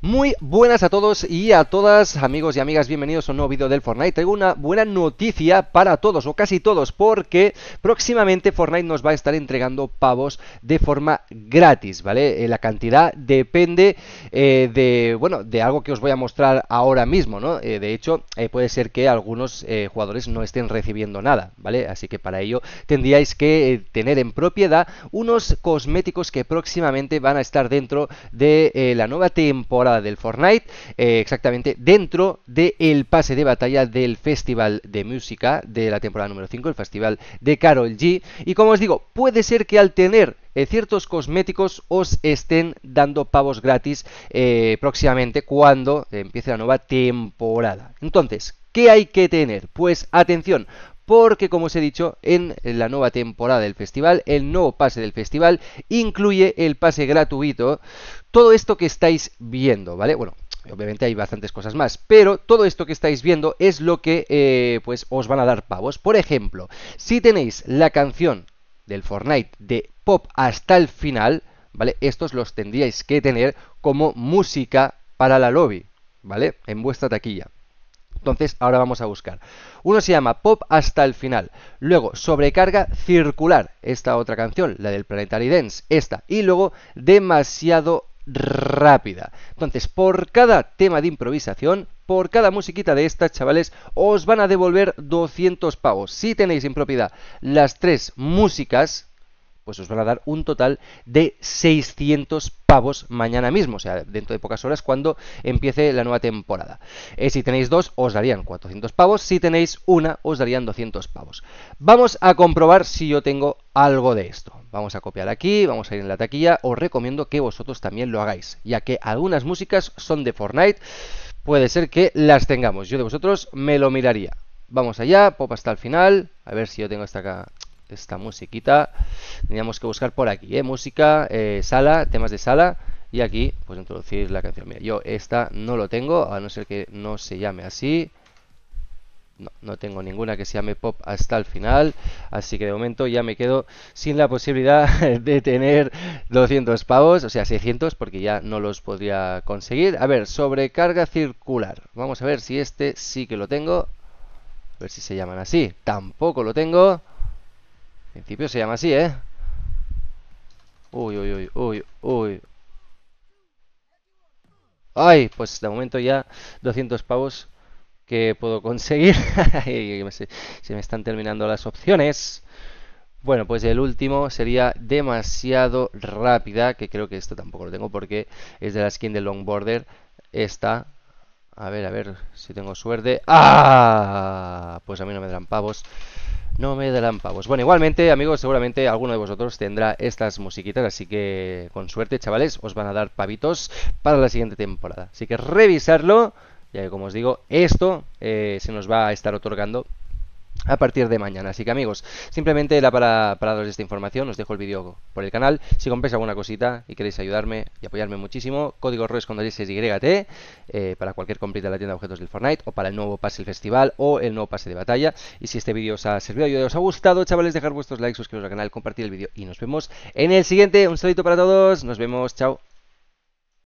Muy buenas a todos y a todas, amigos y amigas, bienvenidos a un nuevo vídeo del Fortnite. Traigo una buena noticia para todos, o casi todos, porque próximamente Fortnite nos va a estar entregando pavos de forma gratis, ¿vale? Eh, la cantidad depende eh, de, bueno, de algo que os voy a mostrar ahora mismo, ¿no? Eh, de hecho, puede ser que algunos jugadores no estén recibiendo nada, ¿vale? Así que para ello tendríais que tener en propiedad unos cosméticos que próximamente van a estar dentro de la nueva temporada del Fortnite, eh, exactamente dentro del pase de batalla del Festival de Música de la temporada número 5, el Festival de Carol G. Y como os digo, puede ser que al tener eh, ciertos cosméticos os estén dando pavos gratis eh, próximamente cuando empiece la nueva temporada. Entonces, ¿qué hay que tener? Pues atención, porque como os he dicho, en la nueva temporada del festival, el nuevo pase del festival incluye el pase gratuito todo esto que estáis viendo, ¿vale? Bueno, obviamente hay bastantes cosas más, pero todo esto que estáis viendo es lo que eh, pues os van a dar pavos. Por ejemplo, si tenéis la canción del Fortnite de pop hasta el final, ¿vale? Estos los tendríais que tener como música para la lobby, ¿vale? En vuestra taquilla. Entonces, ahora vamos a buscar. Uno se llama Pop hasta el final. Luego, Sobrecarga Circular, esta otra canción, la del Planetary Dance, esta. Y luego, Demasiado rápida. Entonces, por cada tema de improvisación, por cada musiquita de estas, chavales, os van a devolver 200 pavos. Si tenéis en propiedad las tres músicas pues os van a dar un total de 600 pavos mañana mismo, o sea, dentro de pocas horas cuando empiece la nueva temporada. Eh, si tenéis dos, os darían 400 pavos, si tenéis una, os darían 200 pavos. Vamos a comprobar si yo tengo algo de esto. Vamos a copiar aquí, vamos a ir en la taquilla, os recomiendo que vosotros también lo hagáis, ya que algunas músicas son de Fortnite, puede ser que las tengamos. Yo de vosotros me lo miraría. Vamos allá, pop hasta el final, a ver si yo tengo esta acá esta musiquita. Teníamos que buscar por aquí, ¿eh? Música, eh, sala, temas de sala. Y aquí, pues introducir la canción. Mira, yo esta no lo tengo, a no ser que no se llame así. No, no tengo ninguna que se llame pop hasta el final, así que de momento ya me quedo sin la posibilidad de tener 200 pavos, o sea 600 porque ya no los podría conseguir. A ver, sobrecarga circular, vamos a ver si este sí que lo tengo, a ver si se llaman así, tampoco lo tengo principio se llama así, ¿eh? Uy, uy, uy, uy, uy. Ay, pues de momento ya 200 pavos que puedo conseguir. se me están terminando las opciones. Bueno, pues el último sería demasiado rápida, que creo que esto tampoco lo tengo porque es de la skin de Long Border Esta, a ver, a ver si tengo suerte. ¡Ah! Pues a mí no me dan pavos no me darán pavos. Bueno, igualmente, amigos, seguramente alguno de vosotros tendrá estas musiquitas, así que con suerte, chavales, os van a dar pavitos para la siguiente temporada. Así que revisarlo, ya que como os digo, esto eh, se nos va a estar otorgando a partir de mañana. Así que amigos, simplemente era para, daros esta información, os dejo el vídeo por el canal. Si compréis alguna cosita y queréis ayudarme y apoyarme muchísimo, código ROES con dices YT eh, para cualquier compra de la tienda de objetos del Fortnite o para el nuevo pase del festival o el nuevo pase de batalla. Y si este vídeo os ha servido y os ha gustado, chavales, dejar vuestros likes, suscribiros al canal, compartir el vídeo y nos vemos en el siguiente. Un saludo para todos, nos vemos, chao.